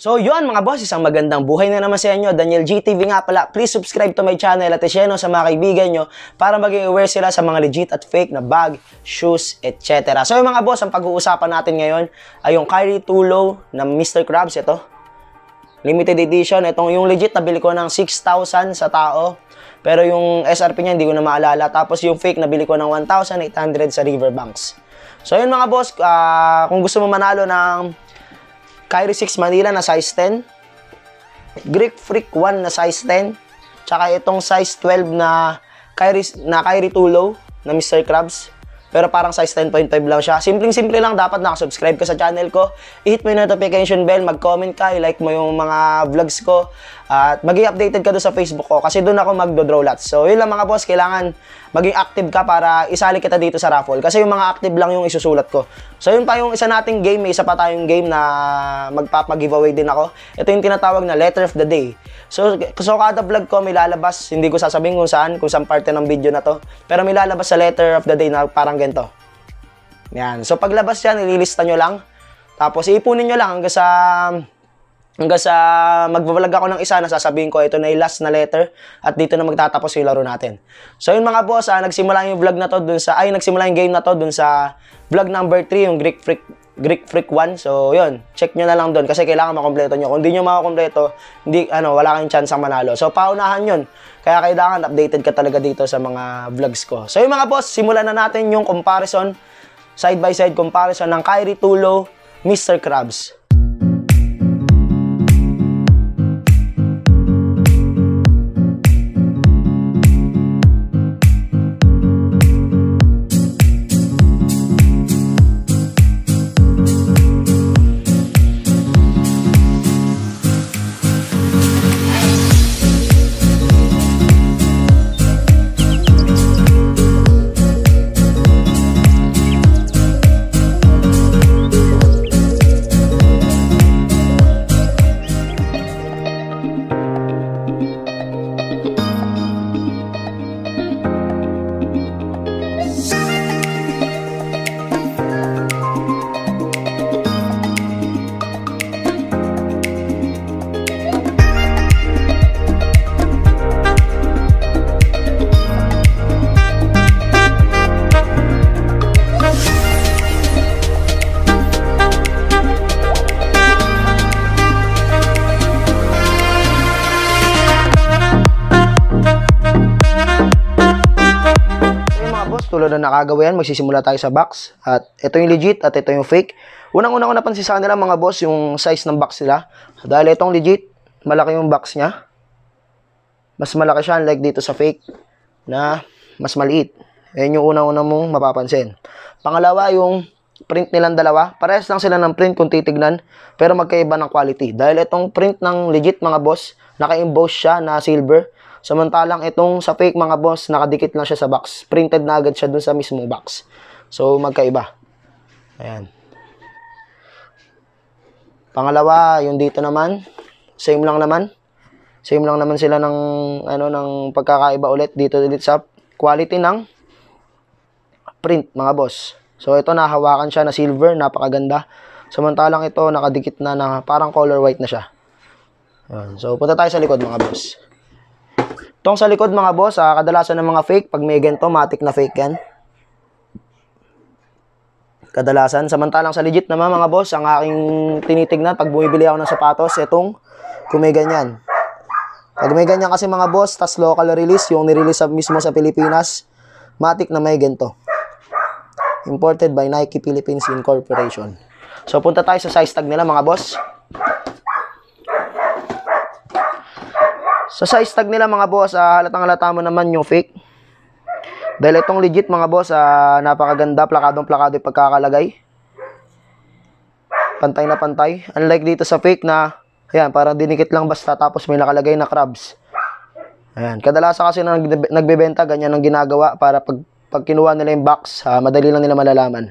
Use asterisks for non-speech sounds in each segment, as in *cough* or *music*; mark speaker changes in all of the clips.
Speaker 1: So yun mga boss, isang magandang buhay na naman sa inyo. Daniel GTV nga pala. Please subscribe to my channel at share sa mga kaibigan nyo para maging aware sila sa mga legit at fake na bag, shoes, etc. So yung mga boss, ang pag-uusapan natin ngayon ay yung Kyrie Tulo na Mr. Krabs. Ito, limited edition. Itong yung legit, nabili ko ng 6,000 sa tao. Pero yung SRP niya, hindi ko na maalala. Tapos yung fake, nabili ko ng 1,800 sa Riverbanks. So yun mga boss, uh, kung gusto mo manalo ng Kyrie 6 Manila na size 10. Greek Freak 1 na size 10. Tsaka itong size 12 na Kyrie, na Kyrie low na Mr. Krabs. Pero parang size 10.5 lang siya. Simpleng-simple lang dapat nakasubscribe ka sa channel ko. I-hit mo yung notification bell, mag-comment ka, i-like mo yung mga vlogs ko. At maging updated ka doon sa Facebook ko kasi doon ako magdo-draw lots. So, yun lang mga boss, kailangan maging active ka para isali kita dito sa raffle. Kasi yung mga active lang yung isusulat ko. So, yun pa yung isa nating game. May isa pa tayong game na magpapag-giveaway din ako. Ito yung tinatawag na letter of the day. So, so kada vlog ko may lalabas. Hindi ko sasabihin kung saan, kung saan parte ng video na to. Pero may lalabas sa letter of the day na parang ganito. Yan. So, paglabas yan, ililista nyo lang. Tapos, ipunin nyo lang hanggang sa Hanggang sa magbabalag ako ng isa, nasasabihin ko ito na yung last na letter at dito na magtatapos yung laro natin. So yun mga boss, ah, nagsimula yung vlog na to dun sa, ay nagsimula yung game na to dun sa vlog number 3, yung Greek Freak Greek Freak 1. So, yun. Check nyo na lang dun kasi kailangan makompleto nyo. Kung di nyo makakompleto, hindi, ano, wala kayong chance manalo. So, paunahan yun. Kaya kailangan updated ka talaga dito sa mga vlogs ko. So, yung mga boss, simulan na natin yung comparison, side by -side comparison ng Kyrie Tulo, Mr. Krabs. boss, tulad na nakagawa yan, magsisimula tayo sa box. At ito yung legit at ito yung fake. Unang-una ko napansin sa kanila mga boss, yung size ng box nila. Dahil itong legit, malaki yung box niya. Mas malaki siya unlike dito sa fake na mas maliit. Yan yung unang una mong mapapansin. Pangalawa, yung print nilang dalawa. Parehas lang sila ng print kung titignan, pero magkaiba ng quality. Dahil itong print ng legit mga boss, naka-emboss siya na silver. Samantalang itong sa fake mga boss, nakadikit lang siya sa box. Printed na agad siya dun sa mismong box. So, magkaiba. Ayan. Pangalawa, yung dito naman. Same lang naman. Same lang naman sila ng, ano, ng pagkakaiba ulit dito ulit sa quality ng print, mga boss. So, ito nahawakan siya na silver. Napakaganda. Samantalang ito, nakadikit na na parang color white na siya. Ayan. So, punta tayo sa likod mga boss. Tong sa likod mga boss, ah, kadalasan ng mga fake, pag may ganito, matik na fake yan. Kadalasan, samantalang sa legit naman mga boss, ang aking tinitignan pag bumibili ako ng sapatos, itong kung may ganyan. Pag may ganyan kasi mga boss, tas local release, yung nirelease sa, mismo sa Pilipinas, matik na may ganito. Imported by Nike Philippines Incorporation. So punta tayo sa size tag nila mga boss. Sa size tag nila mga boss, ah, halatang halata mo naman yung fake. Dahil itong legit mga boss, ah, napakaganda, plakadong plakado yung pagkakalagay. Pantay na pantay. Unlike dito sa fake na, ayan, parang dinikit lang basta tapos may nakalagay na crabs. Ayan, kadalasan kasi na nagbebenta, ganyan ang ginagawa para pag, pag kinuha nila yung box, ah, madali lang nila malalaman.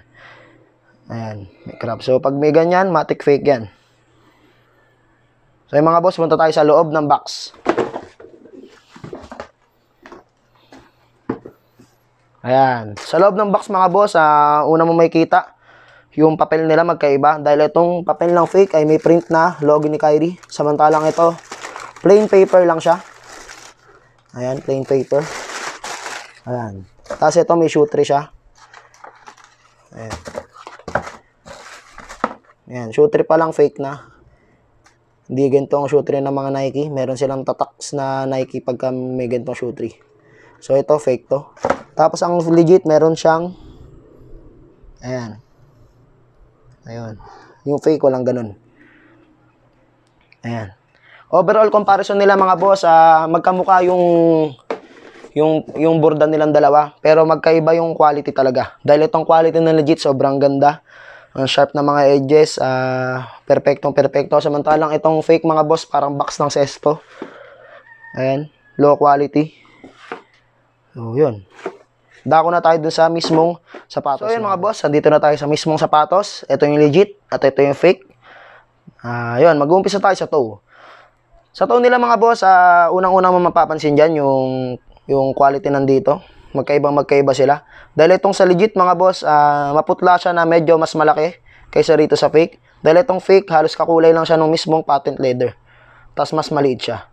Speaker 1: Ayan, may crabs. So pag may ganyan, matik fake yan. So mga boss, punta tayo sa loob ng box. Ayan. Sa loob ng box mga boss, uh, una mo may makikita yung papel nila magkaiba dahil itong papel ng fake ay may print na logo ni Kyrie. Samantalang ito, plain paper lang siya. Ayan, plain paper. Ayan. Tapos ito may tree siya. Ayan. Ayan, tree pa lang fake na. Hindi ganito ang tree ng mga Nike. Meron silang tataks na Nike pagka may ganito tree. So ito fake to. Tapos ang legit, meron siyang ayan. Ayun. Yung fake walang ganun. Ayan. Overall comparison nila mga boss, ah, magkamukha yung yung yung borda nilang dalawa, pero magkaiba yung quality talaga. Dahil itong quality ng legit sobrang ganda. Ang sharp na mga edges, ah, perfectong perfecto. Samantalang itong fake mga boss, parang box ng sesto. Ayan, low quality. So, yun dako na tayo dun sa mismong sapatos. So, yun mga boss, andito na tayo sa mismong sapatos. Ito yung legit at ito yung fake. Uh, yun, mag-uumpisa tayo sa toe. Sa toe nila mga boss, uh, unang-unang mo mapapansin dyan yung, yung quality nandito. Magkaibang magkaiba sila. Dahil itong sa legit mga boss, uh, maputla siya na medyo mas malaki kaysa rito sa fake. Dahil itong fake, halos kakulay lang siya ng mismong patent leather. Tapos mas maliit siya.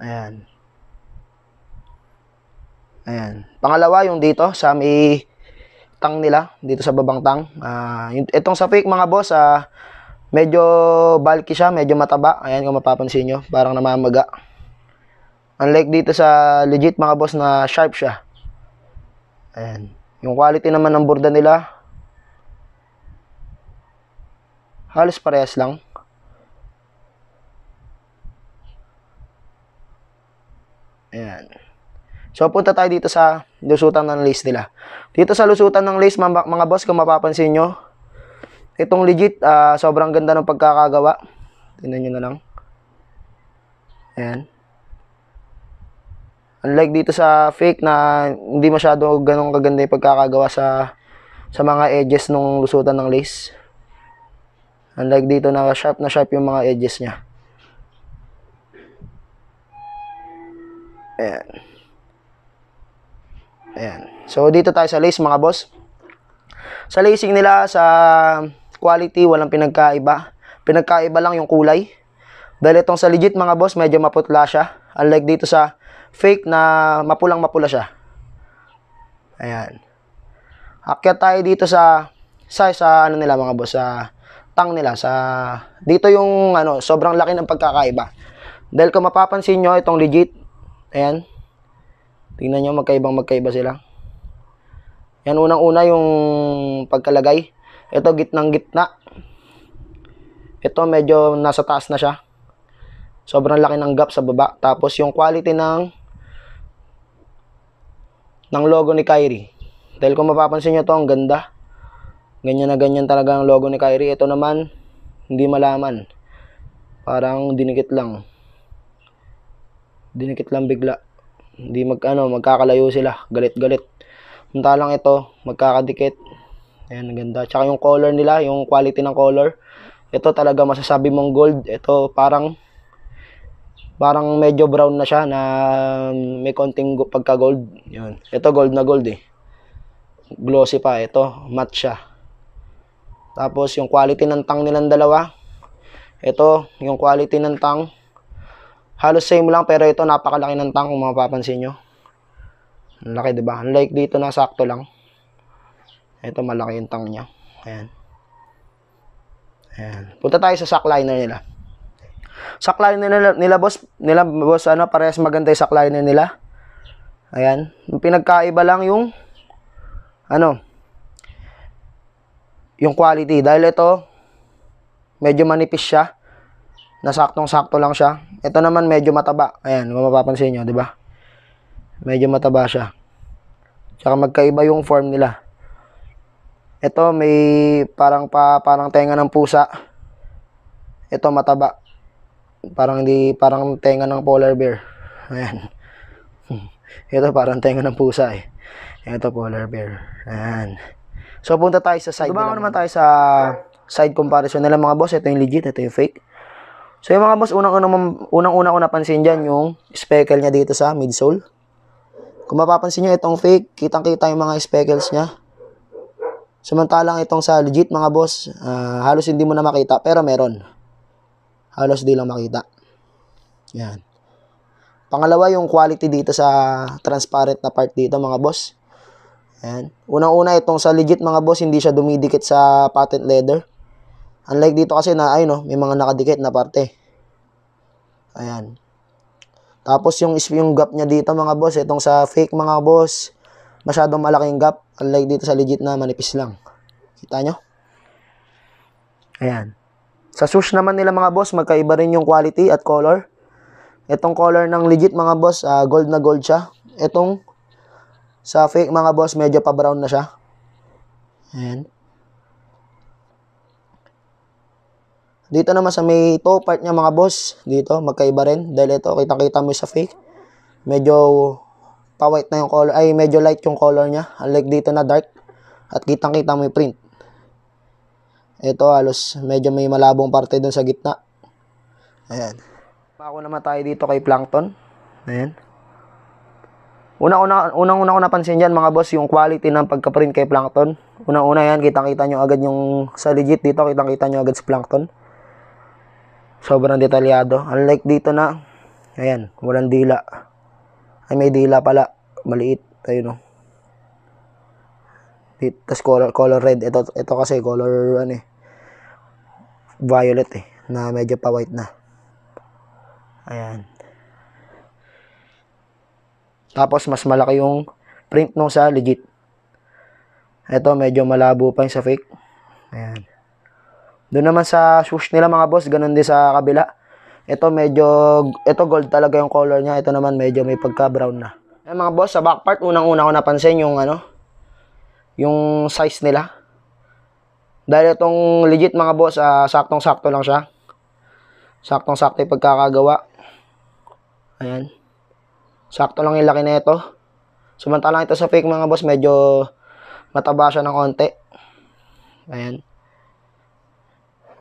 Speaker 1: Ayan. Ayan. Pangalawa, yung dito sa may tang nila, dito sa babang tang. Uh, yung, itong sa fake mga boss, uh, medyo bulky siya, medyo mataba. Ayan kung mapapansin nyo, parang namamaga. Unlike dito sa legit mga boss na sharp siya. Ayan. Yung quality naman ng burda nila, halos parehas lang. So, punta tayo dito sa lusutan ng lace nila. Dito sa lusutan ng lace, mga boss, kung mapapansin nyo, itong legit, uh, sobrang ganda ng pagkakagawa. Tingnan nyo na lang. Ayan. Unlike dito sa fake na hindi masyado ganong kaganda yung pagkakagawa sa sa mga edges ng lusutan ng lace. Unlike dito na sharp na sharp yung mga edges niya. Ayan. Ayan. So, dito tayo sa lace mga boss. Sa lacing nila, sa quality, walang pinagkaiba. Pinagkaiba lang yung kulay. Dahil itong sa legit mga boss, medyo maputla siya. Unlike dito sa fake na mapulang mapula siya. Ayan. Akyat tayo dito sa size sa ano nila mga boss, sa tang nila sa dito yung ano, sobrang laki ng pagkakaiba. Dahil kung mapapansin nyo, itong legit, ayan, Tingnan nyo, magkaibang magkaiba sila. Yan, unang-una yung pagkalagay. Ito, gitnang gitna. Ito, medyo nasa taas na siya. Sobrang laki ng gap sa baba. Tapos, yung quality ng ng logo ni Kyrie. Dahil kung mapapansin nyo to, ang ganda. Ganyan na ganyan talaga ang logo ni Kyrie. Ito naman, hindi malaman. Parang dinikit lang. Dinikit lang bigla. Hindi mag, ano, magkakalayo sila. Galit-galit. Punta ito, magkakadikit. Ayan, ang ganda. Tsaka yung color nila, yung quality ng color. Ito talaga masasabi mong gold. Ito parang parang medyo brown na siya na may konting pagka gold. Yun. Ito gold na gold eh. Glossy pa. Ito matte siya. Tapos yung quality ng tang nilang dalawa. Ito yung quality ng tang Halos same lang pero ito napakalaki ng tank kung mapapansin nyo. Ang laki diba? Unlike dito na sakto lang. Ito malaki yung tank niya. Ayan. Ayan. Punta tayo sa liner nila. Sackliner nila, nila boss, nila boss ano, parehas maganda yung liner nila. Ayan. Yung pinagkaiba lang yung ano yung quality dahil ito medyo manipis siya Nasaktong-sakto lang siya. Ito naman medyo mataba. Ayan, kung mapapansin nyo, di ba? Medyo mataba siya. Tsaka magkaiba yung form nila. Ito may parang pa, parang tenga ng pusa. Ito mataba. Parang hindi parang tenga ng polar bear. Ayan. *laughs* Ito parang tenga ng pusa eh. Ito polar bear. Ayan. So punta tayo sa side. Dumangon naman tayo sa side comparison nila mga boss. Ito yung legit, ito yung fake. So yung mga boss, unang-una unang-una ko napansin dyan yung speckle niya dito sa midsole. Kung mapapansin nyo itong fake, kitang-kita yung mga speckles niya. Samantalang itong sa legit mga boss, uh, halos hindi mo na makita pero meron. Halos di lang makita. Yan. Pangalawa yung quality dito sa transparent na part dito mga boss. Yan. Unang-una itong sa legit mga boss, hindi siya dumidikit sa patent leather. Unlike dito kasi na, ayun no, may mga nakadikit na parte. Ayan. Tapos yung, yung gap niya dito mga boss, itong sa fake mga boss, masyadong malaking gap. Unlike dito sa legit na manipis lang. Kita nyo? Ayan. Sa swoosh naman nila mga boss, magkaiba rin yung quality at color. Itong color ng legit mga boss, uh, gold na gold siya. Itong sa fake mga boss, medyo pa brown na siya. Ayan. Dito naman sa may toe part niya mga boss, dito magkaiba rin dahil ito kitang-kita mo sa fake. Medyo pa-white na yung color, ay medyo light yung color niya. Unlike dito na dark at kitang-kita mo yung print. Ito halos medyo may malabong parte dun sa gitna. Ayan. Ako naman tayo dito kay Plankton. Ayan. Unang-una unang-una ko napansin diyan mga boss yung quality ng pagka-print kay Plankton. Unang-una yan, kitang-kita nyo agad yung sa legit dito, kitang-kita nyo agad si Plankton. Sobrang detalyado. Unlike dito na, ayan, walang dila. Ay, may dila pala. Maliit. Ayun o. Oh. No? Tapos color, color red. Ito, ito kasi color, ano eh, violet eh, na medyo pa white na. Ayan. Tapos, mas malaki yung print nung sa legit. Ito, medyo malabo pa yung sa fake. Ayan. Doon naman sa swoosh nila mga boss, ganun din sa kabila. Ito medyo, ito gold talaga yung color niya. Ito naman medyo may pagka-brown na. Ayan mga boss, sa back part, unang-una ko napansin yung ano, yung size nila. Dahil itong legit mga boss, uh, saktong-sakto lang siya. Saktong-sakto yung pagkakagawa. Ayan. Sakto lang yung laki na ito. Samantalang ito sa fake mga boss, medyo mataba siya ng konti. Ayan.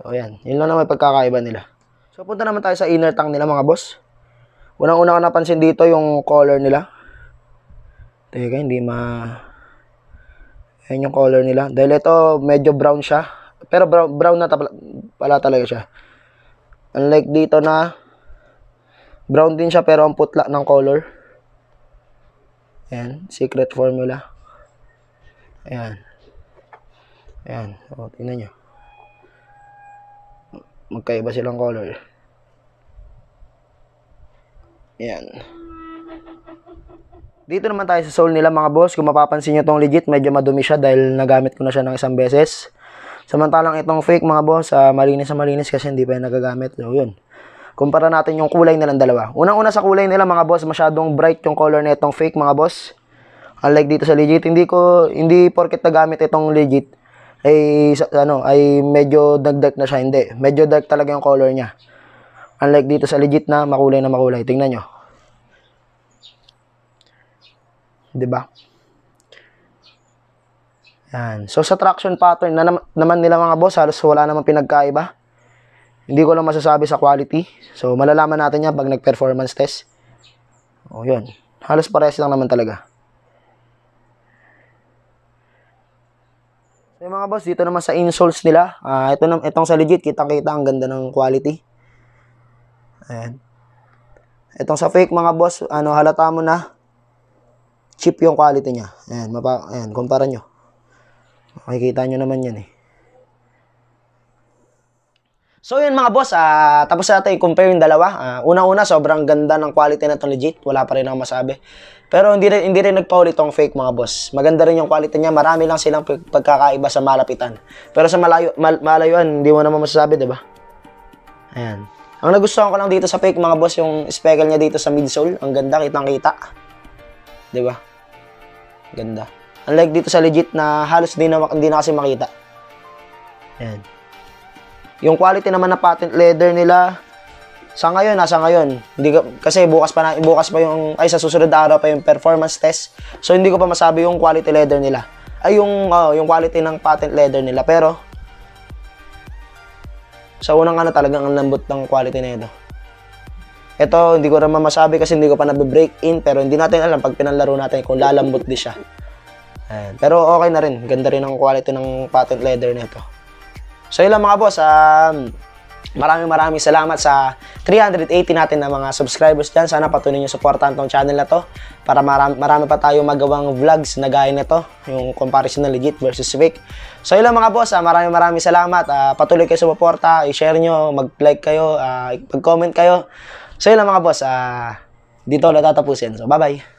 Speaker 1: O yan, yun lang naman pagkakaiba nila. So punta naman tayo sa inner tank nila mga boss. Unang-una ko napansin dito yung color nila. Teka, hindi ma... Ayan yung color nila. Dahil ito, medyo brown siya. Pero brown, brown na pala talaga siya. Unlike dito na brown din siya pero ang putla ng color. Ayan, secret formula. Ayan. Ayan. O, tingnan nyo magkaiba silang color yan dito naman tayo sa soul nila mga boss kung mapapansin nyo tong legit medyo madumi siya dahil nagamit ko na siya ng isang beses samantalang itong fake mga boss uh, malinis sa malinis kasi hindi pa yung nagagamit so yun kumpara natin yung kulay nilang dalawa unang-una sa kulay nila mga boss masyadong bright yung color na itong fake mga boss unlike dito sa legit hindi ko hindi porket nagamit itong legit ay ano ay medyo dagdag na siya hindi medyo dark talaga yung color niya unlike dito sa legit na makulay na makulay tingnan nyo 'di ba yan so sa traction pattern na naman nila mga boss halos wala namang pinagkaiba hindi ko lang masasabi sa quality so malalaman natin yan pag nag performance test o yun halos parehas lang naman talaga So mga boss, dito naman sa insoles nila. Uh, ito na, itong sa legit, kitang-kita ang ganda ng quality. Ayan. Itong sa fake mga boss, ano, halata mo na cheap yung quality niya. Ayan, mapa, ayan, kumpara niyo. Makikita niyo naman yan eh. So yun mga boss, uh, tapos natin i-compare yung dalawa. Uh, Una-una, sobrang ganda ng quality na itong legit. Wala pa rin ako masabi. Pero hindi rin, hindi rin nagpaulit itong fake mga boss. Maganda rin yung quality niya. Marami lang silang pagkakaiba sa malapitan. Pero sa malayo, mal, malayuan, hindi mo naman masasabi, di ba? Ayan. Ang nagustuhan ko lang dito sa fake mga boss, yung speckle niya dito sa midsole. Ang ganda, kitang-kita. Di ba? Ganda. Unlike dito sa legit na halos hindi na, hindi na kasi makita. Ayan. Yung quality naman ng patent leather nila, sa ngayon, nasa ngayon, hindi kasi bukas pa, na, bukas pa yung, ay sa susunod araw pa yung performance test. So, hindi ko pa masabi yung quality leather nila. Ay, yung, uh, yung quality ng patent leather nila. Pero, sa unang ano talaga ang lambot ng quality nito. ito. hindi ko naman masabi kasi hindi ko pa nabe-break in. Pero hindi natin alam pag pinalaro natin kung lalambot din siya. Ayan. Pero okay na rin. Ganda rin ang quality ng patent leather nito. So yun lang mga boss, um, Maraming maraming salamat sa 380 natin na mga subscribers dyan. Sana patuloy nyo supportahan tong channel na to para marami, marami pa tayong magawang vlogs na gaya na to, yung comparison ng legit versus fake. So yun lang mga boss, ah, maraming maraming salamat. Ah, patuloy kayo sumuporta, i-share nyo, mag-like kayo, ah, mag-comment kayo. So yun lang mga boss, ah, dito ulit So bye-bye!